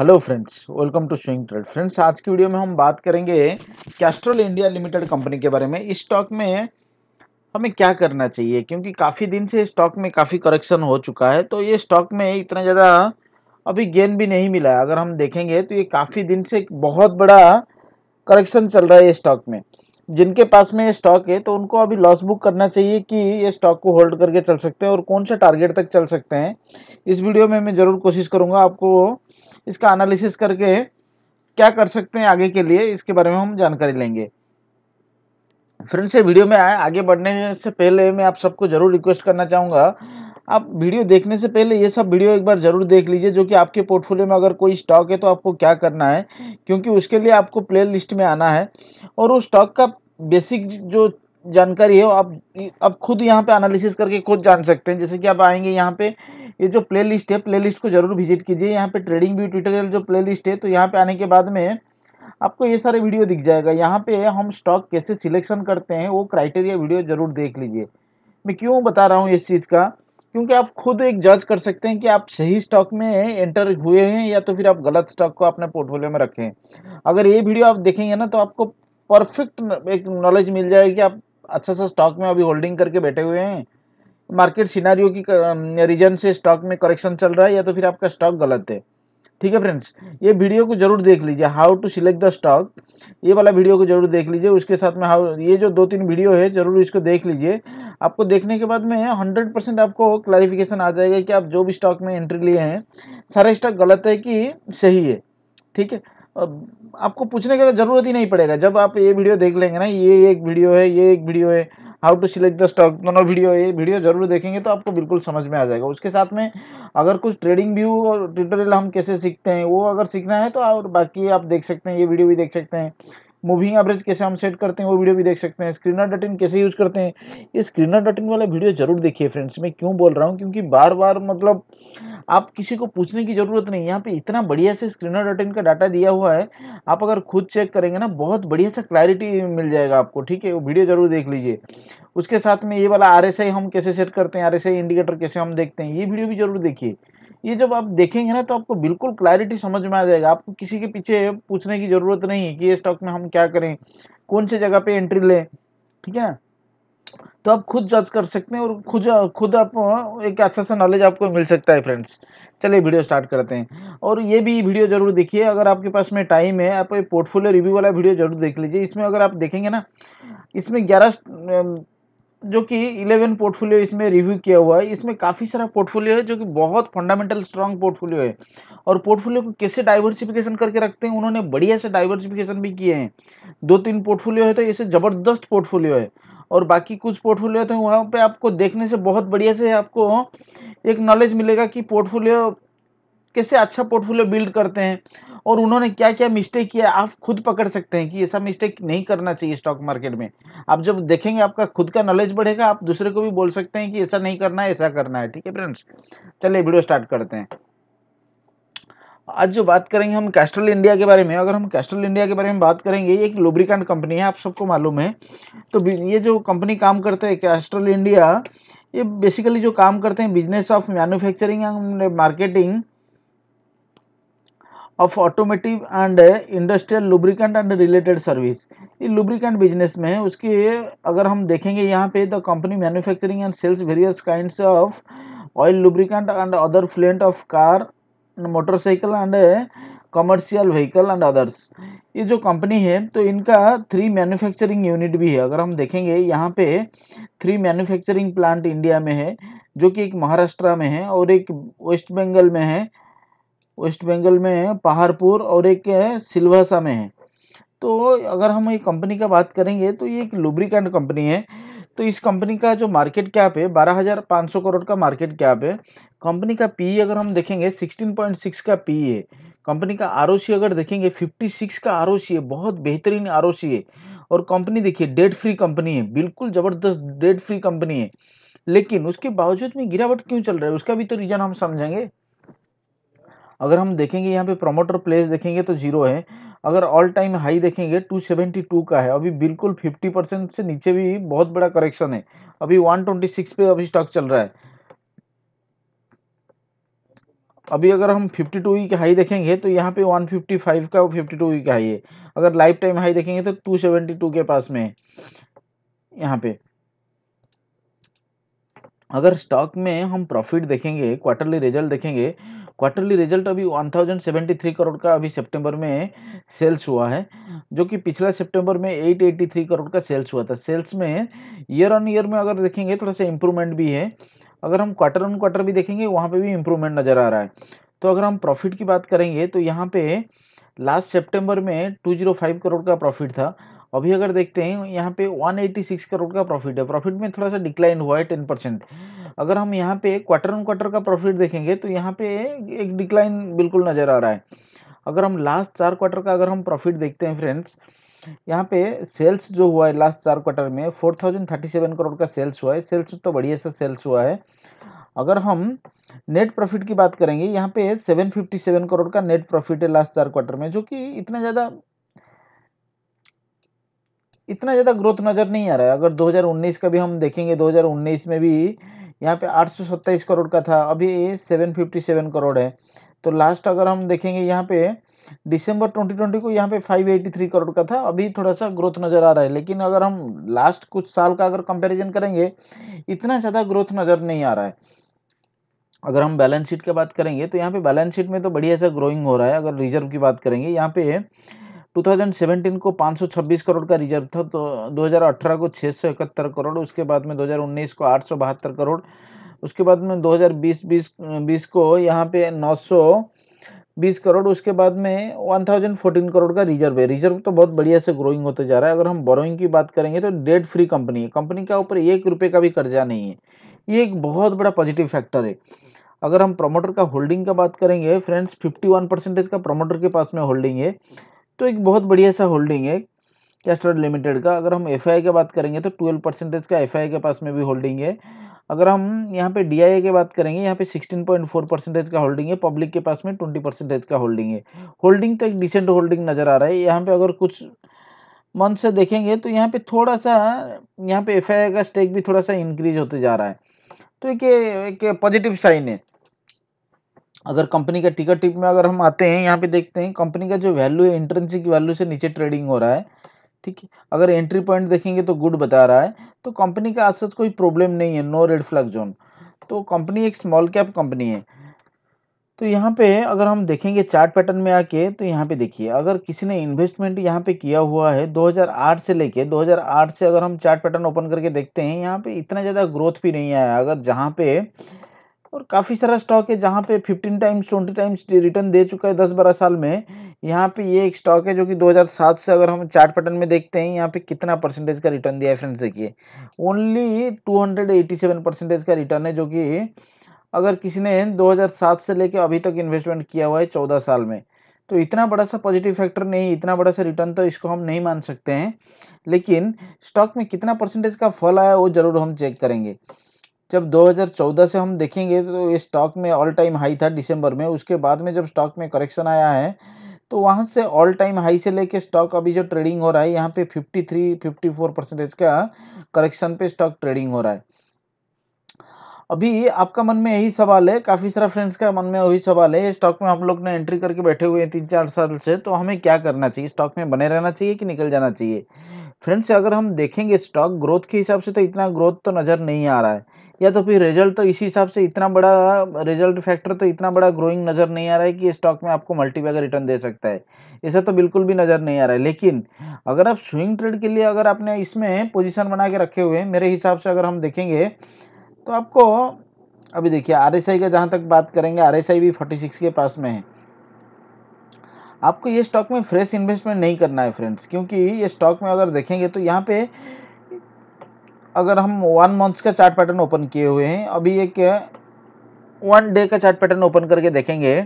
Hello friends welcome to swing trade friends आज की video में हम बात करेंगे कैस्ट्रोल इंडिया लिमिटेड कंपनी के बारे में इस स्टॉक में हमें क्या करना चाहिए क्योंकि काफ़ी दिन से स्टॉक में काफ़ी करेक्शन हो चुका है तो ये स्टॉक में इतना ज़्यादा अभी गेन भी नहीं मिला है अगर हम देखेंगे तो ये काफ़ी दिन से बहुत बड़ा करेक्शन चल रहा है ये स्टॉक में जिनके पास में ये स्टॉक है तो उनको अभी लॉस बुक करना चाहिए कि ये स्टॉक को होल्ड करके चल सकते हैं और कौन सा टारगेट तक चल सकते हैं इस वीडियो में मैं ज़रूर कोशिश करूँगा आपको इसका एनालिसिस करके क्या कर सकते हैं आगे के लिए इसके बारे में हम जानकारी लेंगे फ्रेंड्स ये वीडियो में आए आगे बढ़ने से पहले मैं आप सबको ज़रूर रिक्वेस्ट करना चाहूँगा आप वीडियो देखने से पहले ये सब वीडियो एक बार ज़रूर देख लीजिए जो कि आपके पोर्टफोलियो में अगर कोई स्टॉक है तो आपको क्या करना है क्योंकि उसके लिए आपको प्ले लिस्ट में आना है और उस स्टॉक का बेसिक जो जानकारी है आप आप खुद यहाँ पे एनालिसिस करके खुद जान सकते हैं जैसे कि आप आएंगे यहाँ पे ये जो प्ले लिस्ट है प्ले लिस्ट को जरूर विजिट कीजिए यहाँ पे ट्रेडिंग व्यू ट्यूटोरियल जो प्ले लिस्ट है तो यहाँ पे आने के बाद में आपको ये सारे वीडियो दिख जाएगा यहाँ पे हम स्टॉक कैसे सिलेक्शन करते हैं वो क्राइटेरिया वीडियो जरूर देख लीजिए मैं क्यों बता रहा हूँ इस चीज़ का क्योंकि आप खुद एक जज कर सकते हैं कि आप सही स्टॉक में एंटर हुए हैं या तो फिर आप गलत स्टॉक को अपने पोर्टफोलियो में रखें अगर ये वीडियो आप देखेंगे ना तो आपको परफेक्ट एक नॉलेज मिल जाएगी आप अच्छा सा स्टॉक में अभी होल्डिंग करके बैठे हुए हैं मार्केट सिनारियो की रीजन से स्टॉक में करेक्शन चल रहा है या तो फिर आपका स्टॉक गलत है ठीक है फ्रेंड्स ये वीडियो को जरूर देख लीजिए how to select the stock ये वाला वीडियो को जरूर देख लीजिए उसके साथ में हाउ ये जो दो तीन वीडियो है जरूर इसको देख लीजिए आपको देखने के बाद में हंड्रेड परसेंट आपको क्लैरिफिकेशन आ जाएगा कि आप जो भी स्टॉक में एंट्री लिए हैं सारे स्टॉक गलत है कि सही है ठीक है आपको पूछने का तो ज़रूरत ही नहीं पड़ेगा जब आप ये वीडियो देख लेंगे ना ये एक वीडियो है ये एक वीडियो है how to select the stock दोनों वीडियो ये वीडियो जरूर देखेंगे तो आपको बिल्कुल समझ में आ जाएगा उसके साथ में अगर कुछ ट्रेडिंग व्यू और ट्यूटोरियल हम कैसे सीखते हैं वो अगर सीखना है तो और बाकी आप देख सकते हैं ये वीडियो भी देख सकते हैं मूविंग एवरेज कैसे हम सेट करते हैं वो वीडियो भी देख सकते हैं स्क्रीनर डटिन इन कैसे यूज़ करते हैं ये स्क्रीनर डट इन वाला वीडियो जरूर देखिए फ्रेंड्स मैं क्यों बोल रहा हूँ क्योंकि बार बार मतलब आप किसी को पूछने की ज़रूरत नहीं यहाँ पे इतना बढ़िया से स्क्रीनर डट इन का डाटा दिया हुआ है आप अगर खुद चेक करेंगे ना बहुत बढ़िया सा क्लैरिटी मिल जाएगा आपको ठीक है वो वीडियो ज़रूर देख लीजिए उसके साथ में ये वाला आर हम कैसे सेट करते हैं आर इंडिकेटर कैसे हम देखते हैं ये वीडियो भी जरूर देखिए ये जब आप देखेंगे ना तो आपको बिल्कुल क्लैरिटी समझ में आ जाएगा आपको किसी के पीछे पूछने की ज़रूरत नहीं है कि ये स्टॉक में हम क्या करें कौन से जगह पे एंट्री लें ठीक है ना तो आप खुद जज कर सकते हैं और खुद खुद आप एक अच्छा सा नॉलेज आपको मिल सकता है फ्रेंड्स चलिए वीडियो स्टार्ट करते हैं और ये भी वीडियो जरूर देखिए अगर आपके पास में टाइम है आप ये पोर्टफोलियो रिव्यू वाला वीडियो जरूर देख लीजिए इसमें अगर आप देखेंगे ना इसमें ग्यारह जो कि 11 पोर्टफोलियो इसमें रिव्यू किया हुआ है इसमें काफ़ी सारा पोर्टफोलियो है जो कि बहुत फंडामेंटल स्ट्रांग पोर्टफोलियो है और पोर्टफोलियो को कैसे डाइवर्सिफिकेशन करके रखते हैं उन्होंने बढ़िया से डाइवर्सिफिकेशन भी किए हैं दो तीन पोर्टफोलियो है तो इसे ज़बरदस्त पोर्टफोलियो है और बाकी कुछ पोर्टफोलियो थे तो वहाँ पर आपको देखने से बहुत बढ़िया से आपको एक नॉलेज मिलेगा कि पोर्टफोलियो कैसे अच्छा पोर्टफोलियो बिल्ड करते हैं और उन्होंने क्या क्या मिस्टेक किया आप खुद पकड़ सकते हैं कि ऐसा मिस्टेक नहीं करना चाहिए स्टॉक मार्केट में आप जब देखेंगे आपका खुद का नॉलेज बढ़ेगा आप दूसरे को भी बोल सकते हैं कि ऐसा नहीं करना है ऐसा करना है ठीक है फ्रेंड्स चलिए वीडियो स्टार्ट करते हैं आज जो बात करेंगे हम कैस्ट्रल इंडिया के बारे में अगर हम कैस्ट्रल इंडिया के बारे में बात करेंगे ये एक लुब्रिकेंट कंपनी है आप सबको मालूम है तो ये जो कंपनी काम करते हैं कैस्ट्रल इंडिया ये बेसिकली जो काम करते हैं business of manufacturing and marketing of automotive and industrial lubricant and related service ये लुब्रिकेंट बिजनेस में है उसके अगर हम देखेंगे यहाँ पे the company manufacturing and sales various kind of oil lubricant and other plant of car motorcycle and commercial vehicle and others ये जो कंपनी है तो इनका थ्री मैन्युफैक्चरिंग यूनिट भी है अगर हम देखेंगे यहाँ पे थ्री मैन्युफैक्चरिंग प्लांट इंडिया में है जो कि एक महाराष्ट्र में है और एक वेस्ट बंगाल में है वेस्ट बंगाल में है पहाड़पुर और एक है सिलवासा में है तो अगर हम ये कंपनी का बात करेंगे तो ये एक लुब्रिकेंट कंपनी है तो इस कंपनी का जो मार्केट कैप है बारह हज़ार पाँच सौ करोड़ का मार्केट कैप है कंपनी का पी e अगर हम देखेंगे सिक्सटीन पॉइंट सिक्स का पी e है कंपनी का आर अगर देखेंगे फिफ्टी सिक्स का आर है बहुत बेहतरीन आर है और कंपनी देखिए डेट फ्री कंपनी है बिल्कुल ज़बरदस्त डेट फ्री कंपनी है लेकिन उसके बावजूद में गिरावट क्यों चल रहा है उसका भी तो रीज़न हम समझेंगे अगर हम देखेंगे यहाँ पे प्रमोटर प्लेस देखेंगे तो जीरो है अगर ऑल टाइम हाई देखेंगे 272 का है अभी बिल्कुल 50 परसेंट से नीचे भी बहुत बड़ा करेक्शन है अभी 126 पे अभी स्टॉक चल रहा है अभी अगर हम 52 टू के हाई देखेंगे तो यहाँ पे 155 का और 52 टू का हाई है अगर लाइफ टाइम हाई देखेंगे तो 272 के पास में है यहाँ पे अगर स्टॉक में हम प्रॉफिट देखेंगे क्वार्टरली रिजल्ट देखेंगे क्वार्टरली रिजल्ट अभी 1073 करोड़ का अभी सितंबर में सेल्स हुआ है जो कि पिछला सितंबर में 883 करोड़ का सेल्स हुआ था सेल्स में ईयर ऑन ईयर में अगर देखेंगे थोड़ा सा इम्प्रूवमेंट भी है अगर हम क्वार्टर ऑन क्वार्टर भी देखेंगे वहाँ पर भी इम्प्रूवमेंट नज़र आ रहा है तो अगर हम प्रॉफिट की बात करेंगे तो यहाँ पर लास्ट सेप्टेम्बर में टू करोड़ का प्रॉफिट था अभी अगर देखते हैं यहाँ पे 186 करोड़ का प्रॉफिट है प्रॉफिट में थोड़ा सा डिक्लाइन हुआ है टेन परसेंट अगर हम यहाँ पे क्वार्टर ऑन क्वार्टर का प्रॉफिट देखेंगे तो यहाँ पे एक डिक्लाइन बिल्कुल नज़र आ रहा है अगर हम लास्ट चार क्वार्टर का अगर हम प्रॉफिट देखते हैं फ्रेंड्स यहाँ पे सेल्स जो हुआ है लास्ट चार क्वार्टर में four thousand thirty seven crore का सेल्स हुआ है सेल्स तो बढ़िया सा सेल्स हुआ है अगर हम नेट प्रॉफिट की बात करेंगे यहाँ पे सेवन फिफ्टी सेवन करोड़ का नेट प्रॉफिट है लास्ट चार क्वार्टर में जो कि इतना ज़्यादा इतना ज़्यादा ग्रोथ नज़र नहीं आ रहा है अगर 2019 का भी हम देखेंगे 2019 में भी यहाँ पे आठ करोड़ का था अभी 757 करोड़ है तो लास्ट अगर हम देखेंगे यहाँ पे दिसंबर 2020 को यहाँ पे 583 करोड़ का था अभी थोड़ा सा ग्रोथ नज़र आ रहा है लेकिन अगर हम लास्ट कुछ साल का अगर कंपेरिजन करेंगे इतना ज़्यादा ग्रोथ नज़र नहीं आ रहा है अगर हम बैलेंस शीट की बात करेंगे तो यहाँ पे बैलेंस शीट में तो बढ़िया सा ग्रोइंग हो रहा है अगर रिजर्व की बात करेंगे यहाँ पे 2017 को 526 करोड़ का रिजर्व था तो 2018 को छः करोड़ उसके बाद में 2019 को आठ करोड़ उसके बाद में 2020 20 को यहाँ पे 920 करोड़ उसके बाद में 1014 करोड़ का रिजर्व है रिजर्व तो बहुत बढ़िया से ग्रोइंग होते जा रहा है अगर हम बोरोइंग की बात करेंगे तो डेट फ्री कंपनी है कंपनी के ऊपर एक रुपये का भी कर्जा नहीं है ये एक बहुत बड़ा पॉजिटिव फैक्टर है अगर हम प्रोमोटर का होल्डिंग का बात करेंगे फ्रेंड्स 51 परसेंटेज का प्रोमोटर के पास में होल्डिंग है तो एक बहुत बढ़िया सा होल्डिंग है कैस्ट्रॉल लिमिटेड का अगर हम एफ की बात करेंगे तो ट्वेल्व परसेंटेज का एफ के पास में भी होल्डिंग है अगर हम यहाँ पे डी की बात करेंगे यहाँ पे फोर परसेंटेज का होल्डिंग है पब्लिक के पास में ट्वेंटी परसेंटेज का होल्डिंग है होल्डिंग तो एक डिसेंट होल्डिंग नज़र आ रहा है यहाँ पे अगर कुछ मंथ से देखेंगे तो यहाँ पे थोड़ा सा यहाँ पे एफ का स्टेक भी थोड़ा सा इंक्रीज होते जा रहा है तो एक पॉजिटिव साइन है अगर कंपनी का टिकट टिप में अगर हम आते हैं यहाँ पे देखते हैं कंपनी का जो वैल्यू है इंटरेंसिक वैल्यू से नीचे ट्रेडिंग हो रहा है ठीक है अगर एंट्री पॉइंट देखेंगे तो गुड बता रहा है तो कंपनी का आज सच कोई प्रॉब्लम नहीं है नो रेड फ्लैग जोन तो कंपनी एक स्मॉल कैप कंपनी है तो यहाँ पे अगर हम देखेंगे चार्ट पैटर्न में आके तो यहाँ पे देखिए अगर किसी ने इन्वेस्टमेंट यहाँ पे किया हुआ है 2008 से लेके 2008 से अगर हम चार्ट पैटर्न ओपन करके देखते हैं यहाँ पे इतना ज़्यादा ग्रोथ भी नहीं आया अगर जहाँ पे और काफ़ी सारा स्टॉक है जहाँ पे 15 टाइम्स 20 टाइम्स रिटर्न दे चुका है 10 बारह साल में यहाँ पे ये एक स्टॉक है जो कि 2007 से अगर हम चार्ट पैटर्न में देखते हैं यहाँ पे कितना परसेंटेज का रिटर्न दिया है फ्रेंड्स देखिए ओनली 287 परसेंटेज का रिटर्न है जो कि अगर किसी ने 2007 से लेकर अभी तक इन्वेस्टमेंट किया हुआ है चौदह साल में तो इतना बड़ा सा पॉजिटिव फैक्टर नहीं इतना बड़ा सा रिटर्न तो इसको हम नहीं मान सकते हैं लेकिन स्टॉक में कितना परसेंटेज का फल आया वो ज़रूर हम चेक करेंगे जब 2014 से हम देखेंगे तो ये स्टॉक में ऑल टाइम हाई था दिसंबर में उसके बाद में जब स्टॉक में करेक्शन आया है तो वहाँ से ऑल टाइम हाई से लेके स्टॉक अभी जो ट्रेडिंग हो रहा है यहाँ पे 53 54 परसेंटेज का करेक्शन पे स्टॉक ट्रेडिंग हो रहा है अभी आपका मन में यही सवाल है काफ़ी सारा फ्रेंड्स का मन में वही सवाल है स्टॉक में हम लोग ने एंट्री करके बैठे हुए हैं तीन चार साल से तो हमें क्या करना चाहिए स्टॉक में बने रहना चाहिए कि निकल जाना चाहिए फ्रेंड्स अगर हम देखेंगे स्टॉक ग्रोथ के हिसाब से तो इतना ग्रोथ तो नज़र नहीं आ रहा है या तो फिर रिजल्ट तो इसी हिसाब से इतना बड़ा रिजल्ट फैक्टर तो इतना बड़ा ग्रोइंग नज़र नहीं आ रहा है कि ये स्टॉक में आपको मल्टीपैगर रिटर्न दे सकता है ऐसा तो बिल्कुल भी नज़र नहीं आ रहा है लेकिन अगर आप स्विंग ट्रेड के लिए अगर आपने इसमें पोजिशन बना के रखे हुए हैं मेरे हिसाब से अगर हम देखेंगे तो आपको अभी देखिए आर एस आई का जहाँ तक बात करेंगे आर एस आई भी फोर्टी सिक्स के पास में है आपको ये स्टॉक में फ्रेश इन्वेस्टमेंट नहीं करना है फ्रेंड्स क्योंकि ये स्टॉक में अगर देखेंगे तो यहाँ पे अगर हम वन मंथ्स का चार्ट पैटर्न ओपन किए हुए हैं अभी एक वन डे का चार्ट पैटर्न ओपन करके देखेंगे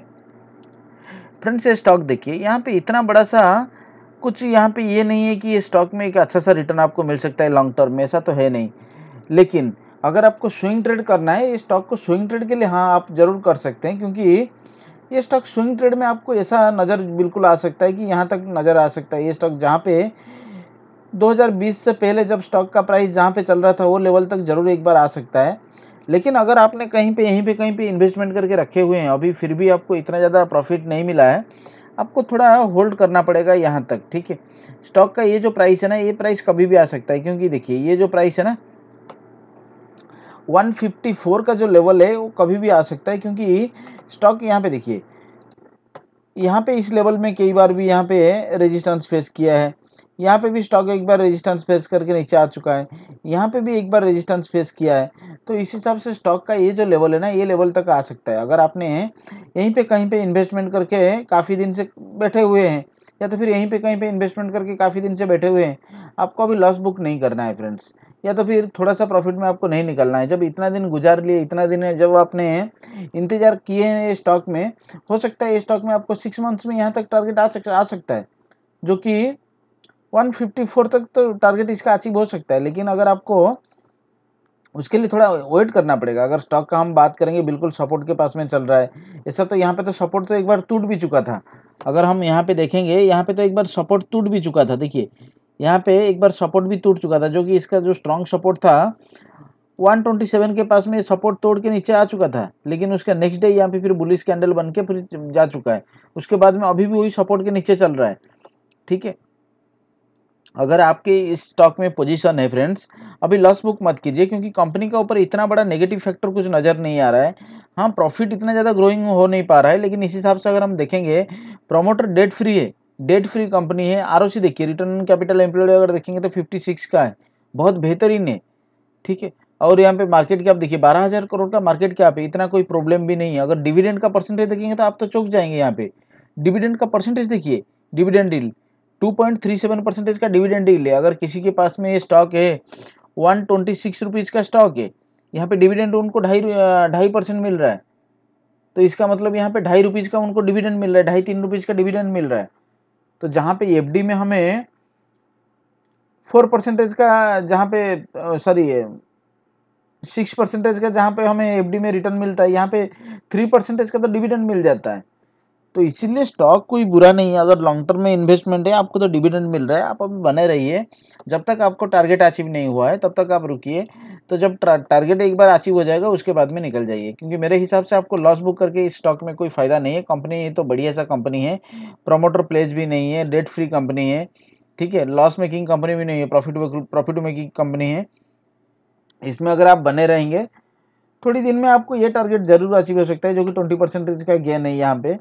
फ्रेंड्स ये स्टॉक देखिए यहाँ पे इतना बड़ा सा कुछ यहाँ पे ये नहीं है कि ये स्टॉक में एक अच्छा सा रिटर्न आपको मिल सकता है लॉन्ग टर्म में ऐसा तो है नहीं लेकिन अगर आपको स्विंग ट्रेड करना है ये स्टॉक को स्विंग ट्रेड के लिए हाँ आप जरूर कर सकते हैं क्योंकि ये स्टॉक स्विंग ट्रेड में आपको ऐसा नज़र बिल्कुल आ सकता है कि यहाँ तक नज़र आ सकता है ये स्टॉक जहाँ पे 2020 से पहले जब स्टॉक का प्राइस जहाँ पे चल रहा था वो लेवल तक ज़रूर एक बार आ सकता है लेकिन अगर आपने कहीं पे यहीं पे कहीं पे इन्वेस्टमेंट करके रखे हुए हैं अभी फिर भी आपको इतना ज़्यादा प्रॉफिट नहीं मिला है आपको थोड़ा होल्ड करना पड़ेगा यहाँ तक ठीक है स्टॉक का ये जो प्राइस है ना ये प्राइस कभी भी आ सकता है क्योंकि देखिए ये जो प्राइस है ना 154 का जो लेवल है वो कभी भी आ सकता है क्योंकि स्टॉक यहाँ पे देखिए यहाँ पे इस लेवल में कई बार भी यहाँ पे रेजिस्टेंस फेस किया है यहाँ पे भी स्टॉक एक बार रेजिस्टेंस फेस करके नीचे आ चुका है यहाँ पे भी एक बार रेजिस्टेंस फेस किया है तो इस हिसाब से स्टॉक का ये जो लेवल है ना ये लेवल तक आ सकता है अगर आपने यहीं पे कहीं पे इन्वेस्टमेंट करके काफ़ी दिन से बैठे हुए हैं या तो फिर यहीं पे कहीं पे इन्वेस्टमेंट करके काफ़ी दिन से बैठे हुए हैं आपको अभी लॉस बुक नहीं करना है फ्रेंड्स या तो फिर थोड़ा सा प्रॉफिट में आपको नहीं निकलना है जब इतना दिन गुजार लिए इतना दिन जब आपने इंतजार किए हैं स्टॉक में हो सकता है ये स्टॉक में आपको सिक्स मंथ्स में यहाँ तक टारगेट आ सकता आ सकता है जो कि 154 तक तो टारगेट इसका अचीव हो सकता है लेकिन अगर आपको उसके लिए थोड़ा वेट करना पड़ेगा अगर स्टॉक का हम बात करेंगे बिल्कुल सपोर्ट के पास में चल रहा है ऐसा तो यहाँ पे तो सपोर्ट तो एक बार टूट भी चुका था अगर हम यहाँ पे देखेंगे यहाँ पे तो एक बार सपोर्ट टूट भी चुका था देखिए यहाँ पे एक बार सपोर्ट भी टूट चुका था जो कि इसका जो स्ट्रॉन्ग सपोर्ट था 127 के पास में सपोर्ट तोड़ के नीचे आ चुका था लेकिन उसका नेक्स्ट डे यहाँ पे फिर बुलिस कैंडल बन के फिर जा चुका है उसके बाद में अभी भी वही सपोर्ट के नीचे चल रहा है ठीक है अगर आपके इस स्टॉक में पोजीशन है फ्रेंड्स अभी लॉस बुक मत कीजिए क्योंकि कंपनी का ऊपर इतना बड़ा नेगेटिव फैक्टर कुछ नज़र नहीं आ रहा है हाँ प्रॉफिट इतना ज़्यादा ग्रोइंग हो नहीं पा रहा है लेकिन इस हिसाब से अगर हम देखेंगे प्रमोटर डेट फ्री है डेट फ्री कंपनी है आर देखिए रिटर्न कैपिटल एम्प्लॉयड अगर देखेंगे तो फिफ्टी सिक्स का है बहुत बेहतरीन है ठीक है और यहाँ पे मार्केट कैप देखिए बारह हज़ार करोड़ का मार्केट कैप है इतना कोई प्रॉब्लम भी नहीं है अगर डिविडेंड का परसेंटेज देखेंगे तो आप तो चौक जाएंगे यहाँ पे डिविडेंड का परसेंटेज देखिए डिविडेंड डील सेवन परसेंटेज का डिविडेंड डील है अगर किसी के पास में ये स्टॉक है वन ट्वेंटी सिक्स रुपीज़ का स्टॉक है यहाँ पे डिविडेंड उनको ढाई ढाई परसेंट मिल रहा है तो इसका मतलब यहाँ पे ढाई रुपीज़ का उनको डिविडेंड मिल रहा है ढाई तीन रुपीज़ का डिविडेंड मिल रहा है तो जहाँ पे एफ में हमें फोर परसेंटेज का जहाँ पे सॉरी सिक्स परसेंटेज का जहाँ पे हमें एफ में रिटर्न मिलता है यहाँ पे थ्री परसेंटेज का तो डिविडेंड मिल जाता है तो इसीलिए स्टॉक कोई बुरा नहीं है अगर लॉन्ग टर्म में इन्वेस्टमेंट है आपको तो डिविडेंड मिल रहा है आप अभी बने रहिए जब तक आपको टारगेट अचीव नहीं हुआ है तब तक आप रुकिए तो जब टारगेट एक बार अचीव हो जाएगा उसके बाद में निकल जाइए क्योंकि मेरे हिसाब से आपको लॉस बुक करके इस स्टॉक में कोई फ़ायदा नहीं है कंपनी ये तो बढ़िया सा कंपनी है प्रोमोटर हम्म। प्लेज भी नहीं है डेट फ्री कंपनी है ठीक है लॉस मेकिंग कंपनी भी नहीं है प्रॉफिट प्रॉफिट मेकिंग कंपनी है इसमें अगर आप बने रहेंगे थोड़ी दिन में आपको ये टारगेट जरूर अचीव हो सकता है जो कि ट्वेंटी परसेंटेज का गेन है यहाँ पे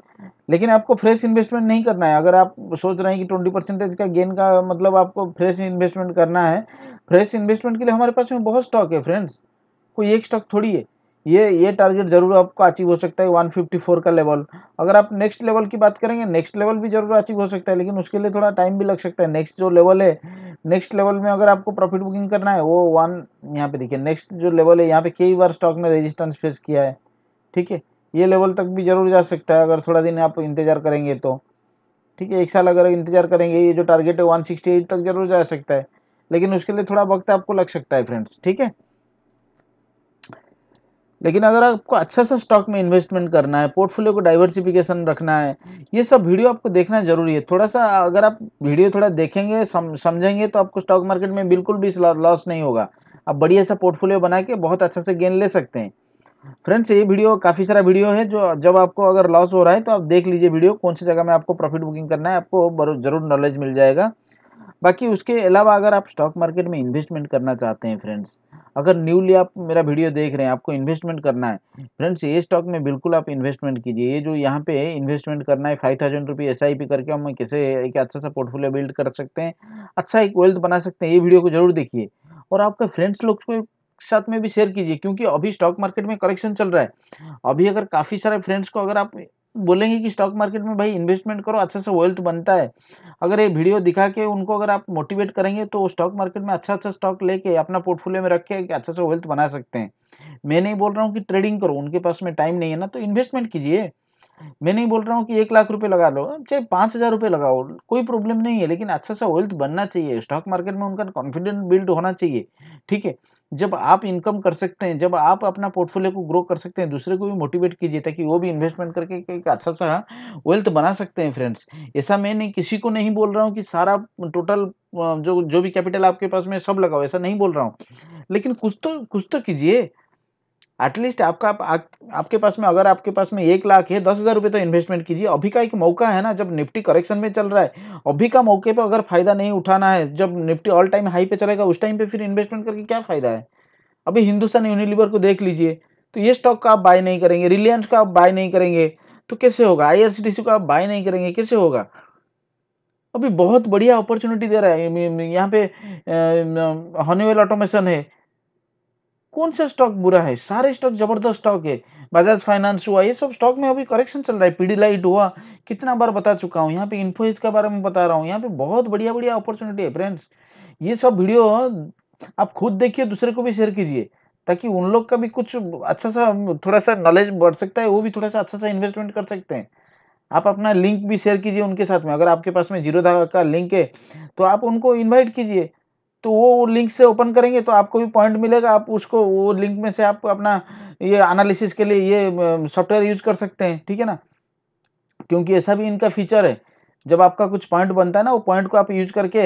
लेकिन आपको फ्रेश इन्वेस्टमेंट नहीं करना है अगर आप सोच रहे हैं कि ट्वेंटी परसेंटेज का गेन का मतलब आपको फ्रेश इन्वेस्टमेंट करना है फ्रेश इन्वेस्टमेंट के लिए हमारे पास में बहुत स्टॉक है फ्रेंड्स कोई एक स्टॉक थोड़ी है ये ये टारगेट ज़रूर आपको अचीव हो सकता है 154 का लेवल अगर आप नेक्स्ट लेवल की बात करेंगे नेक्स्ट लेवल भी ज़रूर अचीव हो सकता है लेकिन उसके लिए थोड़ा टाइम भी लग सकता है नेक्स्ट जो लेवल है नेक्स्ट लेवल में अगर आपको प्रॉफिट बुकिंग करना है वो वन यहाँ पे देखिए नेक्स्ट जो लेवल है यहाँ पे कई बार स्टॉक ने रेजिस्टेंस फेस किया है ठीक है ये लेवल तक भी ज़रूर जा सकता है अगर थोड़ा दिन आप इंतज़ार करेंगे तो ठीक है एक साल अगर इंतज़ार करेंगे ये जो टारगेट है वन सिक्सटी एट तक ज़रूर जा सकता है लेकिन उसके लिए थोड़ा वक्त आपको लग सकता है फ्रेंड्स ठीक है लेकिन अगर आपको अच्छा सा स्टॉक में इन्वेस्टमेंट करना है पोर्टफोलियो को डाइवर्सिफिकेशन रखना है ये सब वीडियो आपको देखना जरूरी है थोड़ा सा अगर आप वीडियो थोड़ा देखेंगे सम, समझेंगे तो आपको स्टॉक मार्केट में बिल्कुल भी लॉस नहीं होगा आप बढ़िया सा पोर्टफोलियो बना के बहुत अच्छा से गेन ले सकते हैं फ्रेंड्स ये वीडियो काफ़ी सारा वीडियो है जो जब आपको अगर लॉस हो रहा है तो आप देख लीजिए वीडियो कौन सी जगह में आपको प्रॉफिट बुकिंग करना है आपको जरूर नॉलेज मिल जाएगा बाकी उसके अलावा अगर आप स्टॉक मार्केट में इन्वेस्टमेंट करना चाहते हैं फ्रेंड्स अगर न्यूली आप मेरा वीडियो देख रहे हैं आपको इन्वेस्टमेंट करना है फ्रेंड्स ये स्टॉक में बिल्कुल आप इन्वेस्टमेंट कीजिए ये जो यहाँ पे इन्वेस्टमेंट करना है five thousand rupee S I P करके हम कैसे एक अच्छा सा पोर्टफोलियो बिल्ड कर सकते हैं अच्छा एक वेल्थ बना सकते हैं ये वीडियो को जरूर देखिए और आपके फ्रेंड्स लोग को साथ में भी शेयर कीजिए क्योंकि अभी स्टॉक मार्केट में करेक्शन चल रहा है अभी अगर काफ़ी सारे फ्रेंड्स को अगर आप बोलेंगे कि स्टॉक मार्केट में भाई इन्वेस्टमेंट करो अच्छा से वेल्थ बनता है अगर ये वीडियो दिखा के उनको अगर आप मोटिवेट करेंगे तो स्टॉक मार्केट में अच्छा अच्छा स्टॉक लेके अपना पोर्टफोलियो में रख के अच्छा से वेल्थ बना सकते हैं मैं नहीं बोल रहा हूँ कि ट्रेडिंग करो उनके पास में टाइम नहीं है ना तो इन्वेस्टमेंट कीजिए मैं नहीं बोल रहा हूँ कि एक लाख रुपये लगा लो चाहे पाँच हज़ार रुपये लगाओ कोई प्रॉब्लम नहीं है लेकिन अच्छा सा वेल्थ बनना चाहिए स्टॉक मार्केट में उनका कॉन्फिडेंस बिल्ड होना चाहिए ठीक है जब आप इनकम कर सकते हैं जब आप अपना पोर्टफोलियो को ग्रो कर सकते हैं दूसरे को भी मोटिवेट कीजिए ताकि वो भी इन्वेस्टमेंट करके एक अच्छा सा वेल्थ बना सकते हैं फ्रेंड्स ऐसा मैं नहीं किसी को नहीं बोल रहा हूँ कि सारा टोटल जो जो भी कैपिटल आपके पास में सब लगाओ ऐसा नहीं बोल रहा हूँ लेकिन कुछ तो कुछ तो कीजिए एटलीस्ट आपका आ, आपके पास में अगर आपके पास में एक लाख है दस हज़ार रुपये तो इन्वेस्टमेंट कीजिए अभी का एक मौका है ना जब निफ्टी करेक्शन में चल रहा है अभी का मौके पर अगर फ़ायदा नहीं उठाना है जब निफ्टी ऑल टाइम हाई पे चलेगा उस टाइम पे फिर इन्वेस्टमेंट करके क्या फ़ायदा है अभी हिंदुस्तान यूनिलीवर को देख लीजिए तो ये स्टॉक का आप बाय नहीं करेंगे रिलायंस का आप बाय नहीं करेंगे तो कैसे होगा आई का आप बाय नहीं करेंगे कैसे होगा अभी बहुत बढ़िया अपॉर्चुनिटी दे रहा है यहाँ पे हनीवेल ऑटोमेशन है कौन सा स्टॉक बुरा है सारे स्टॉक जबरदस्त स्टॉक है बजाज फाइनेंस हुआ ये सब स्टॉक में अभी करेक्शन चल रहा है पीडी लाइट हुआ कितना बार बता चुका हूँ यहाँ पे इन्फोइज के बारे में बता रहा हूँ यहाँ पे बहुत बढ़िया बढ़िया अपॉर्चुनिटी है फ्रेंड्स ये सब वीडियो आप खुद देखिए दूसरे को भी शेयर कीजिए ताकि उन लोग का भी कुछ अच्छा सा थोड़ा सा नॉलेज बढ़ सकता है वो भी थोड़ा सा अच्छा सा इन्वेस्टमेंट कर सकते हैं आप अपना लिंक भी शेयर कीजिए उनके साथ में अगर आपके पास में जीरो का लिंक है तो आप उनको इन्वाइट कीजिए तो वो लिंक से ओपन करेंगे तो आपको भी पॉइंट मिलेगा आप उसको वो लिंक में से आप अपना ये एनालिसिस के लिए ये सॉफ्टवेयर यूज कर सकते हैं ठीक है ना क्योंकि ऐसा भी इनका फीचर है जब आपका कुछ पॉइंट बनता है ना वो पॉइंट को आप यूज करके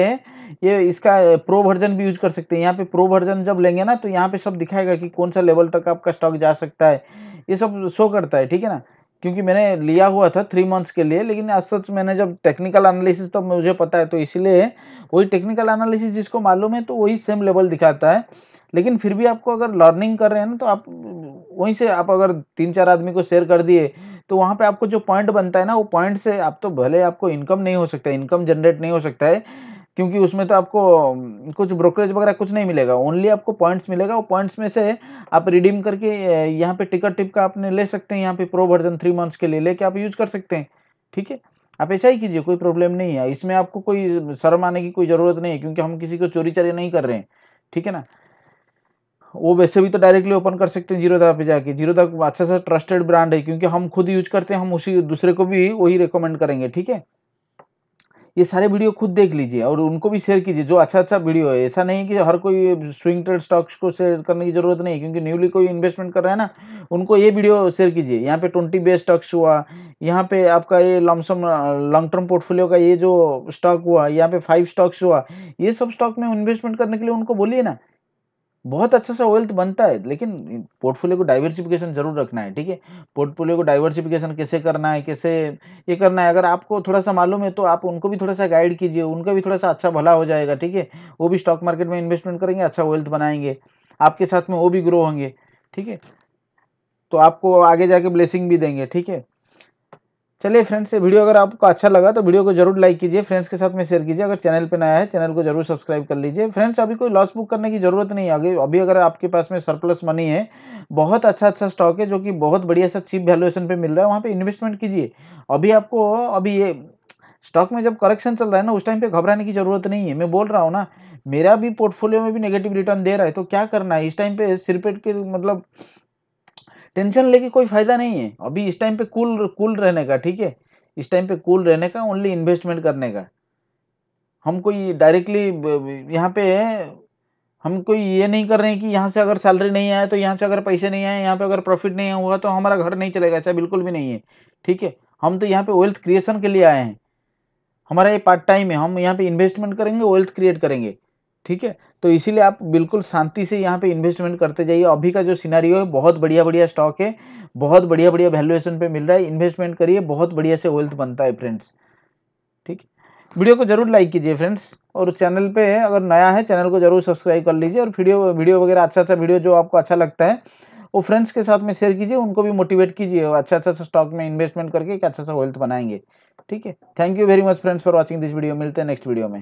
ये इसका प्रो वर्जन भी यूज कर सकते हैं यहाँ पे प्रो वर्जन जब लेंगे ना तो यहाँ पे सब दिखाएगा कि कौन सा लेवल तक आपका स्टॉक जा सकता है ये सब शो करता है ठीक है ना क्योंकि मैंने लिया हुआ था थ्री मंथ्स के लिए लेकिन आज सच मैंने जब टेक्निकल एनालिसिस तो मुझे पता है तो इसलिए वही टेक्निकल एनालिसिस जिसको मालूम है तो वही सेम लेवल दिखाता है लेकिन फिर भी आपको अगर लर्निंग कर रहे हैं ना तो आप वहीं से आप अगर तीन चार आदमी को शेयर कर दिए तो वहाँ पे आपको जो पॉइंट बनता है ना वो पॉइंट से आप तो भले आपको इनकम नहीं हो सकता है इनकम जनरेट नहीं हो सकता है क्योंकि उसमें तो आपको कुछ ब्रोकरेज वगैरह कुछ नहीं मिलेगा ओनली आपको पॉइंट्स मिलेगा और पॉइंट्स में से आप रिडीम करके यहाँ पे टिकट टिप का आपने ले सकते हैं यहाँ पे प्रो वर्जन थ्री मंथ्स के लिए लेके आप यूज कर सकते हैं ठीक है आप ऐसा ही कीजिए कोई प्रॉब्लम नहीं है इसमें आपको कोई शर्म आने की कोई ज़रूरत नहीं है क्योंकि हम किसी को चोरी चारी नहीं कर रहे हैं ठीक है ना वो वैसे भी तो डायरेक्टली ओपन कर सकते हैं जीरोधा पे जाके जीरोधा अच्छा सा ट्रस्टेड ब्रांड है क्योंकि हम खुद यूज करते हैं हम उसी दूसरे को भी वही रिकमेंड करेंगे ठीक है ये सारे वीडियो खुद देख लीजिए और उनको भी शेयर कीजिए जो अच्छा अच्छा वीडियो है ऐसा नहीं कि हर कोई स्विंग ट्रेड स्टॉक्स को शेयर करने की जरूरत नहीं क्योंकि न्यूली कोई इन्वेस्टमेंट कर रहा है ना उनको ये वीडियो शेयर कीजिए यहाँ पे ट्वेंटी बेस्ट स्टॉक्स हुआ यहाँ पे आपका ये लमसम लॉन्ग टर्म पोर्टफोलियो का ये जो स्टॉक हुआ यहाँ पे फाइव स्टॉक्स हुआ ये सब स्टॉक में इन्वेस्टमेंट करने के लिए उनको बोलिए ना बहुत अच्छा सा वेल्थ बनता है लेकिन पोर्टफोलियो को डाइवर्सिफिकेशन जरूर रखना है ठीक है पोर्टफोलियो को डाइवर्सिफिकेशन कैसे करना है कैसे ये करना है अगर आपको थोड़ा सा मालूम है तो आप उनको भी थोड़ा सा गाइड कीजिए उनका भी थोड़ा सा अच्छा भला हो जाएगा ठीक है वो भी स्टॉक मार्केट में इन्वेस्टमेंट करेंगे अच्छा वेल्थ बनाएंगे आपके साथ में वो भी ग्रो होंगे ठीक है तो आपको आगे जाके ब्लेसिंग भी देंगे ठीक है चलिए फ्रेंड्स ये वीडियो अगर आपको अच्छा लगा तो वीडियो को जरूर लाइक कीजिए फ्रेंड्स के साथ में शेयर कीजिए अगर चैनल पर नया है चैनल को जरूर सब्सक्राइब कर लीजिए फ्रेंड्स अभी कोई लॉस बुक करने की ज़रूरत नहीं आगे अभी अगर आपके पास में सरप्लस मनी है बहुत अच्छा अच्छा स्टॉक है जो कि बहुत बढ़िया सा चीप वैल्यूएशन पर मिल रहा है वहाँ पर इन्वेस्टमेंट कीजिए अभी आपको अभी ये स्टॉक में जब करेक्शन चल रहा है ना उस टाइम पे घबराने की जरूरत नहीं है मैं बोल रहा हूँ ना मेरा भी पोर्टफोलियो में भी नेगेटिव रिटर्न दे रहा है तो क्या करना है इस टाइम पे सिरपेट के मतलब टेंशन लेके कोई फ़ायदा नहीं है अभी इस टाइम पे कूल कूल रहने का ठीक है इस टाइम पे कूल रहने का ओनली इन्वेस्टमेंट करने का हम कोई डायरेक्टली यहाँ पे हम कोई ये नहीं कर रहे हैं कि यहाँ से अगर सैलरी नहीं आए तो यहाँ से अगर पैसे नहीं आए यहाँ पे अगर प्रॉफिट नहीं हुआ तो हमारा घर नहीं चलेगा ऐसा बिल्कुल भी नहीं है ठीक है हम तो यहाँ पे वेल्थ क्रिएशन के लिए आए हैं हमारा ये पार्ट टाइम है हम यहाँ पे इन्वेस्टमेंट करेंगे वेल्थ क्रिएट करेंगे ठीक है तो इसीलिए आप बिल्कुल शांति से यहाँ पे इन्वेस्टमेंट करते जाइए अभी का जो सिनारियो है बहुत बढ़िया बढ़िया स्टॉक है बहुत बढ़िया बढ़िया वैल्यूएशन पे मिल रहा है इन्वेस्टमेंट करिए बहुत बढ़िया से वेल्थ बनता है फ्रेंड्स ठीक वीडियो को जरूर लाइक कीजिए फ्रेंड्स और चैनल पे अगर नया है चैनल को जरूर सब्सक्राइब कर लीजिए और वीडियो वीडियो वगैरह अच्छा अच्छा वीडियो जो आपको अच्छा लगता है वो फ्रेंड्स के साथ में शेयर कीजिए उनको भी मोटिवेट कीजिए अच्छा अच्छा सा स्टॉक में इन्वेस्टमेंट करके एक अच्छा सा वेल्थ बनाएंगे ठीक है thank you very much friends for watching this video मिलते हैं नेक्स्ट वीडियो में